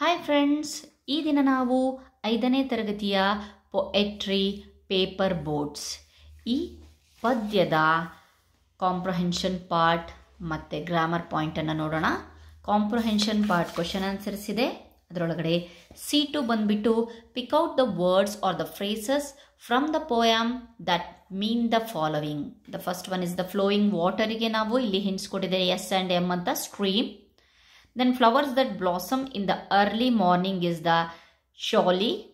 Hi friends ಈ ದಿನ ನಾವು ಐದನೇ ತರಗತಿಯ ಪೊಯೆಟ್ರಿ ಪೇಪರ್ ಬೋಟ್ಸ್ ಈ ಪದ್ಯದ ಕಾಂಪ್ರಹೆನ್ಷನ್ ಪಾರ್ಟ್ ಮತ್ತು ಗ್ರಾಮರ್ ಪಾಯಿಂಟನ್ನು ನೋಡೋಣ ಕಾಂಪ್ರಹೆನ್ಷನ್ ಪಾರ್ಟ್ ಕ್ವಶನ್ ಆನ್ಸರ್ಸ್ ಇದೆ ಅದರೊಳಗಡೆ ಸಿ ಟು ಬಂದುಬಿಟ್ಟು pick out the words or the phrases from the poem that mean the following the first one is the flowing ವಾಟರಿಗೆ ನಾವು ಇಲ್ಲಿ ಹಿಂಟ್ಸ್ ಎಸ್ ಆ್ಯಂಡ್ ಎಮ್ ಅಂತ stream Then flowers that blossom in the early morning is the Sholi.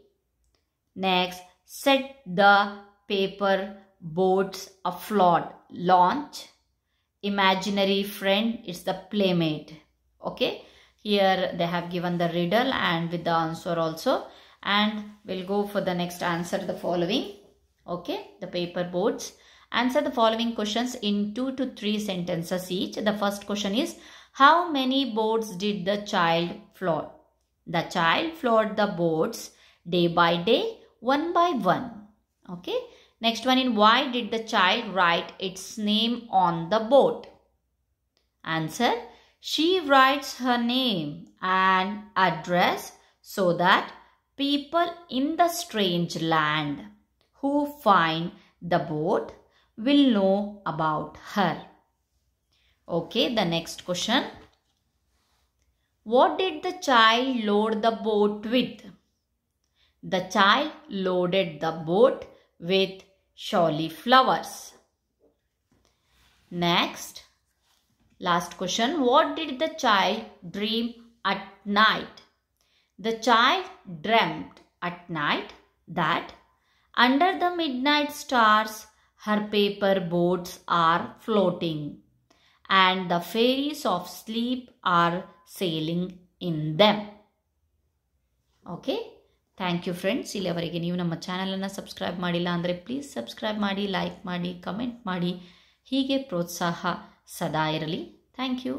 Next, set the paper boats afloat. Launch. Imaginary friend, it's the playmate. Okay. Here they have given the riddle and with the answer also. And we'll go for the next answer the following. Okay. The paper boats Answer the following questions in 2 to 3 sentences each. The first question is How many boards did the child floor? The child floored the boards day by day, one by one. Okay. Next one in Why did the child write its name on the board? Answer She writes her name and address so that people in the strange land who find the boat will know about her. Okay, the next question. What did the child load the boat with? The child loaded the boat with surely flowers. Next, last question. What did the child dream at night? The child dreamt at night that under the midnight stars her paper boats are floating and the fairies of sleep are sailing in them. Okay. Thank you friends. If you are new to our channel, subscribe maadi andre. please subscribe, maadi, like, maadi, comment. Maadi. Hige Protsaha Sadairali. Thank you.